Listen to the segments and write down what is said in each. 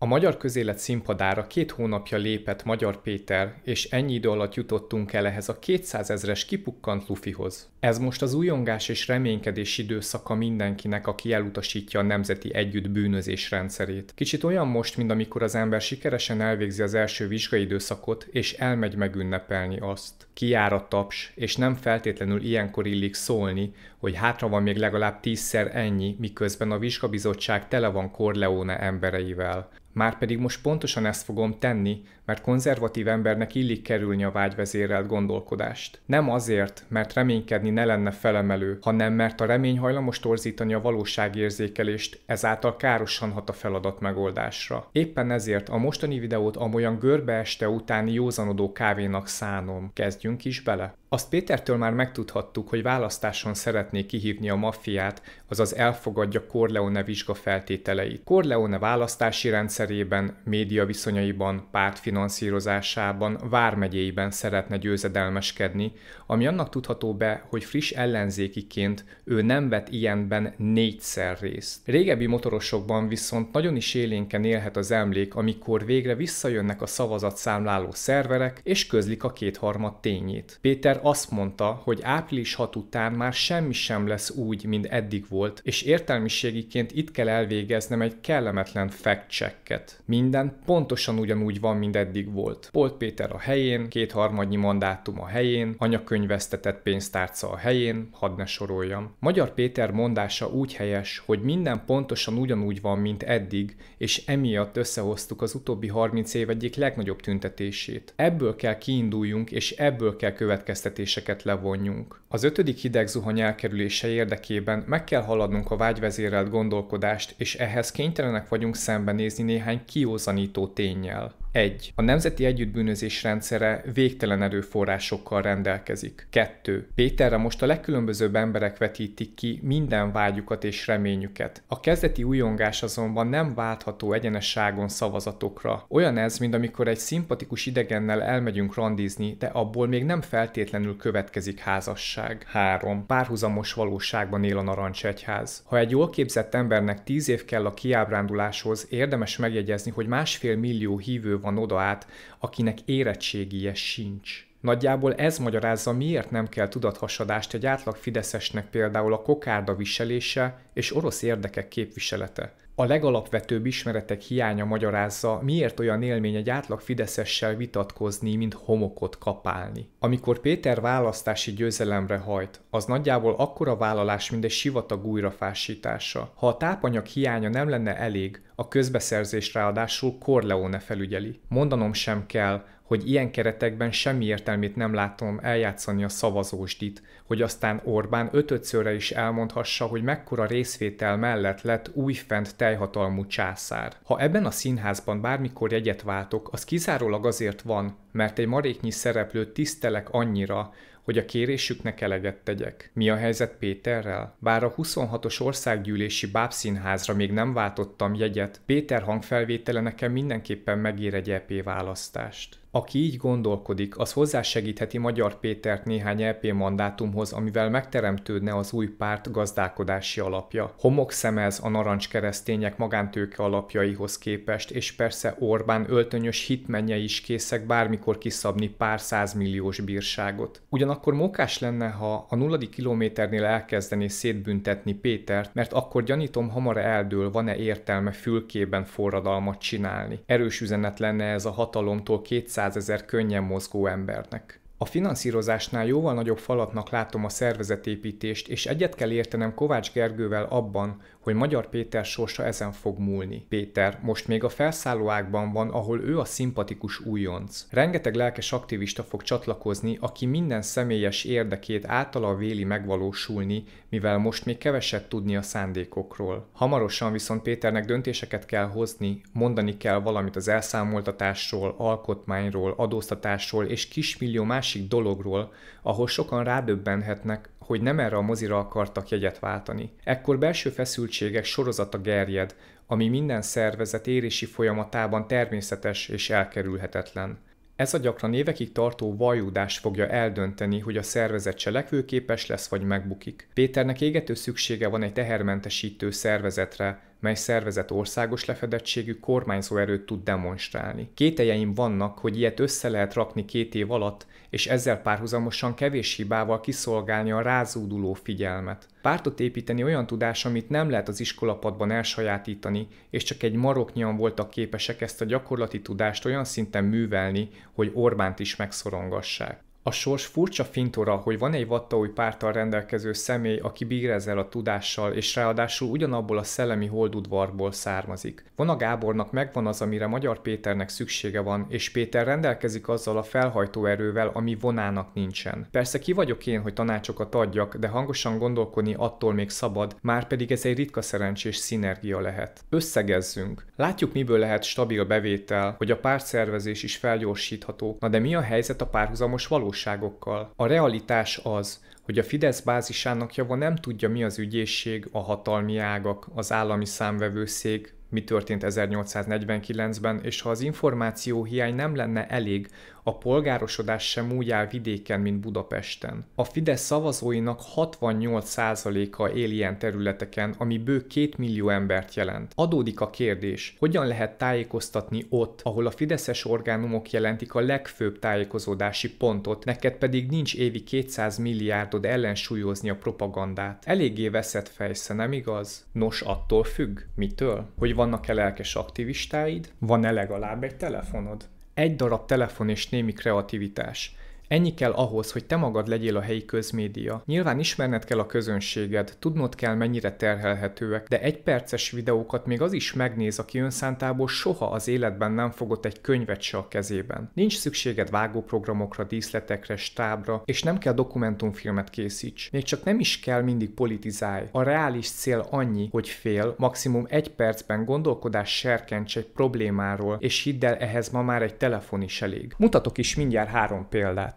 A magyar közélet színpadára két hónapja lépett Magyar Péter, és ennyi idő alatt jutottunk el ehhez a 200 ezres kipukkant lufihoz. Ez most az újongás és reménykedés időszaka mindenkinek, aki elutasítja a nemzeti együtt bűnözés rendszerét. Kicsit olyan most, mint amikor az ember sikeresen elvégzi az első időszakot, és elmegy megünnepelni azt. Kiár a taps, és nem feltétlenül ilyenkor illik szólni, hogy hátra van még legalább tízszer ennyi, miközben a vizsgabizottság tele van Corleone embereivel Márpedig most pontosan ezt fogom tenni, mert konzervatív embernek illik kerülni a vágyvezérelt gondolkodást. Nem azért, mert reménykedni ne lenne felemelő, hanem mert a remény hajlamos torzítani a valóságérzékelést, ezáltal károsan hat a feladat megoldásra. Éppen ezért a mostani videót amolyan görbe este utáni józanodó kávénak szánom. Kezdjünk is bele! Azt Pétertől már megtudhattuk, hogy választáson szeretné kihívni a maffiát, azaz elfogadja Corleone vizsga feltételeit. Corleone választási rendszerében, média viszonyaiban, pártfinanszírozásában, finanszírozásában vármegyeiben szeretne győzedelmeskedni, ami annak tudható be, hogy friss ellenzékiként ő nem vett ilyenben négyszer részt. Régebbi motorosokban viszont nagyon is élénken élhet az emlék, amikor végre visszajönnek a szavazatszámláló szerverek és közlik a kétharmad tényét. Péter azt mondta, hogy április 6 után már semmi sem lesz úgy, mint eddig volt, és értelmiségiként itt kell elvégeznem egy kellemetlen fact-checket. Minden pontosan ugyanúgy van, mint eddig eddig volt. Polt Péter a helyén, kétharmadnyi mandátum a helyén, anyakönyvesztetett pénztárca a helyén, hadd ne soroljam. Magyar Péter mondása úgy helyes, hogy minden pontosan ugyanúgy van, mint eddig, és emiatt összehoztuk az utóbbi 30 év egyik legnagyobb tüntetését. Ebből kell kiinduljunk, és ebből kell következtetéseket levonjunk. Az ötödik hidegzuhany elkerülése érdekében meg kell haladnunk a vágyvezérelt gondolkodást, és ehhez kénytelenek vagyunk szembenézni néhány kiózanító tényjel. 1. A nemzeti együttbűnözés rendszere végtelen erőforrásokkal rendelkezik. 2. Péterre most a legkülönbözőbb emberek vetítik ki minden vágyukat és reményüket. A kezdeti újongás azonban nem váltható egyeneságon szavazatokra. Olyan ez, mint amikor egy szimpatikus idegennel elmegyünk randizni, de abból még nem feltétlenül következik házasság. 3. Párhuzamos valóságban él a Narancsegyház. Ha egy jól képzett embernek 10 év kell a kiábránduláshoz, érdemes megjegyezni, hogy másfél millió hívő van oda át, akinek érettségie sincs. Nagyjából ez magyarázza, miért nem kell tudathasadást egy átlag fideszesnek például a kokárda viselése és orosz érdekek képviselete. A legalapvetőbb ismeretek hiánya magyarázza, miért olyan élmény egy átlag Fideszessel vitatkozni, mint homokot kapálni. Amikor Péter választási győzelemre hajt, az nagyjából akkora vállalás, mint egy sivatag újrafásítása. Ha a tápanyag hiánya nem lenne elég, a közbeszerzés ráadásul Corleone felügyeli. Mondanom sem kell, hogy ilyen keretekben semmi értelmét nem látom eljátszani a szavazóstit, hogy aztán Orbán ötötszörre is elmondhassa, hogy mekkora részvétel mellett lett újfent teljhatalmú császár. Ha ebben a színházban bármikor jegyet váltok, az kizárólag azért van, mert egy maréknyi szereplőt tisztelek annyira, hogy a kérésüknek eleget tegyek. Mi a helyzet Péterrel? Bár a 26-os országgyűlési bábszínházra még nem váltottam jegyet, Péter hangfelvétele nekem mindenképpen megér egy EP választást. Aki így gondolkodik, az hozzásegítheti Magyar Pétert néhány LP e mandátumhoz, amivel megteremtődne az új párt gazdálkodási alapja. Homok szemez a narancs keresztények magántőke alapjaihoz képest, és persze Orbán öltönyös hitmenye is készek bármikor kiszabni pár százmilliós bírságot. Ugyanakkor mókás lenne, ha a nulladik kilométernél elkezdené szétbüntetni Pétert, mert akkor gyanítom hamar eldől, van-e értelme fülkében forradalmat csinálni. Erős üzenet lenne ez a hatalomtól kétszer ezer könnyen mozgó embernek. A finanszírozásnál jóval nagyobb falatnak látom a szervezetépítést, és egyet kell értenem Kovács Gergővel abban, hogy Magyar Péter sorsa ezen fog múlni. Péter most még a felszállóákban van, ahol ő a szimpatikus újonc. Rengeteg lelkes aktivista fog csatlakozni, aki minden személyes érdekét általa véli megvalósulni, mivel most még keveset tudni a szándékokról. Hamarosan viszont Péternek döntéseket kell hozni, mondani kell valamit az elszámoltatásról, alkotmányról, adóztatásról és kismillió másik dologról, ahol sokan rádöbbenhetnek, hogy nem erre a mozira akartak jegyet váltani. Ekkor belső feszültségek sorozata gerjed, ami minden szervezet érési folyamatában természetes és elkerülhetetlen. Ez a gyakran évekig tartó vajúdás fogja eldönteni, hogy a szervezet cselekvőképes lesz vagy megbukik. Péternek égető szüksége van egy tehermentesítő szervezetre, mely szervezet országos lefedettségű kormányzó erőt tud demonstrálni. Kételjeim vannak, hogy ilyet össze lehet rakni két év alatt, és ezzel párhuzamosan kevés hibával kiszolgálni a rázúduló figyelmet. Pártot építeni olyan tudás, amit nem lehet az iskolapadban elsajátítani, és csak egy maroknyian voltak képesek ezt a gyakorlati tudást olyan szinten művelni, hogy Orbánt is megszorongassák. A sors furcsa fintora, hogy van egy vattaúj pártal rendelkező személy, aki bír ezzel a tudással, és ráadásul ugyanabból a szellemi holdudvarból származik. Van a Gábornak megvan az, amire Magyar Péternek szüksége van, és Péter rendelkezik azzal a felhajtó erővel, ami vonának nincsen. Persze ki vagyok én, hogy tanácsokat adjak, de hangosan gondolkodni attól még szabad, már pedig ez egy ritka szerencsés szinergia lehet. Összegezzünk. Látjuk, miből lehet stabil bevétel, hogy a pártszervezés is felgyorsítható, na de mi a helyzet a párhuzamos valóság? valóságokkal. A realitás az, hogy a Fidesz bázisának java nem tudja, mi az ügyészség, a hatalmi ágak, az állami számvevőszék, mi történt 1849-ben, és ha az információ hiány nem lenne elég a polgárosodás sem úgy áll vidéken, mint Budapesten. A Fidesz szavazóinak 68%-a él ilyen területeken, ami bő 2 millió embert jelent. Adódik a kérdés, hogyan lehet tájékoztatni ott, ahol a fideszes orgánumok jelentik a legfőbb tájékozódási pontot, neked pedig nincs évi 200 milliárdod ellensúlyozni a propagandát. Eléggé veszett fejsze, nem igaz? Nos, attól függ. Mitől? Hogy vannak-e lelkes aktivistáid? Van-e legalább egy telefonod? egy darab telefon és némi kreativitás. Ennyi kell ahhoz, hogy te magad legyél a helyi közmédia. Nyilván ismerned kell a közönséged, tudnod kell mennyire terhelhetőek, de egy perces videókat még az is megnéz, aki önszántából soha az életben nem fogott egy könyvet se a kezében. Nincs szükséged vágóprogramokra, díszletekre, stábra, és nem kell dokumentumfilmet készíts. Még csak nem is kell mindig politizálj. A reális cél annyi, hogy fél, maximum egy percben gondolkodás serkents egy problémáról, és hidd el, ehhez ma már egy telefon is elég. Mutatok is mindjárt három példát.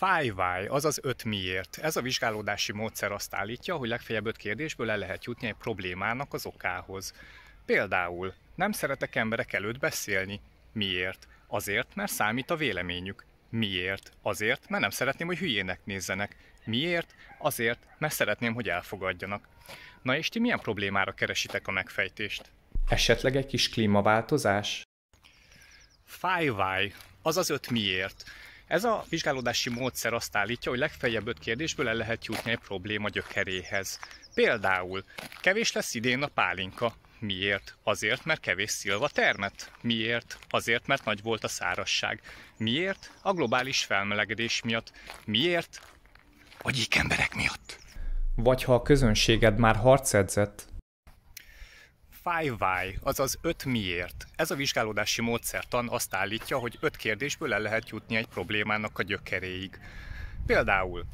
Why, azaz öt miért. Ez a vizsgálódási módszer azt állítja, hogy legfeljebb öt kérdésből el lehet jutni egy problémának az okához. Például, nem szeretek emberek előtt beszélni. Miért? Azért, mert számít a véleményük. Miért? Azért, mert nem szeretném, hogy hülyének nézzenek. Miért? Azért, mert szeretném, hogy elfogadjanak. Na és ti milyen problémára keresitek a megfejtést? Esetleg egy kis klímaváltozás? Why, azaz öt miért. Ez a vizsgálódási módszer azt állítja, hogy legfeljebb öt kérdésből el lehet jutni egy probléma gyökeréhez. Például, kevés lesz idén a pálinka. Miért? Azért, mert kevés szilva termet. Miért? Azért, mert nagy volt a szárazság. Miért? A globális felmelegedés miatt. Miért? A gyíkemberek miatt. Vagy ha a közönséged már harcedzett, Five Why, azaz öt miért. Ez a vizsgálódási módszertan azt állítja, hogy öt kérdésből el lehet jutni egy problémának a gyökeréig. Például,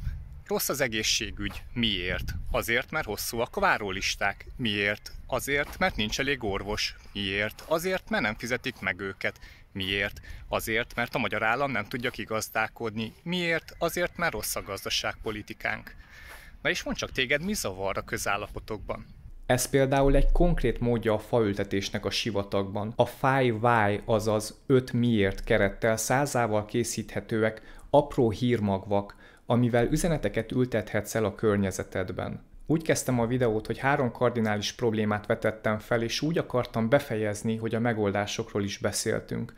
rossz az egészségügy, miért? Azért, mert hosszúak a várólisták, miért? Azért, mert nincs elég orvos, miért? Azért, mert nem fizetik meg őket, Miért? Azért, mert a magyar állam nem tudja kigazdálkodni. Miért? Azért, mert rossz a gazdaságpolitikánk. Na és mondd csak téged, mi zavar a közállapotokban? Ez például egy konkrét módja a faültetésnek a sivatagban. A fáj why, azaz 5 miért kerettel százával készíthetőek apró hírmagvak, amivel üzeneteket ültethetsz el a környezetedben. Úgy kezdtem a videót, hogy három kardinális problémát vetettem fel, és úgy akartam befejezni, hogy a megoldásokról is beszéltünk.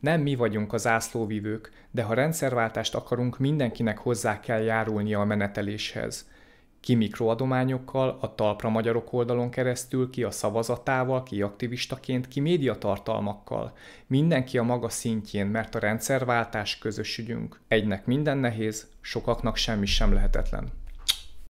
Nem mi vagyunk az ászlóvivők, de ha rendszerváltást akarunk, mindenkinek hozzá kell járulnia a meneteléshez ki mikroadományokkal, a Talpra Magyarok oldalon keresztül, ki a szavazatával, ki aktivistaként, ki médiatartalmakkal. Mindenki a maga szintjén, mert a rendszerváltás közös ügyünk. Egynek minden nehéz, sokaknak semmi sem lehetetlen.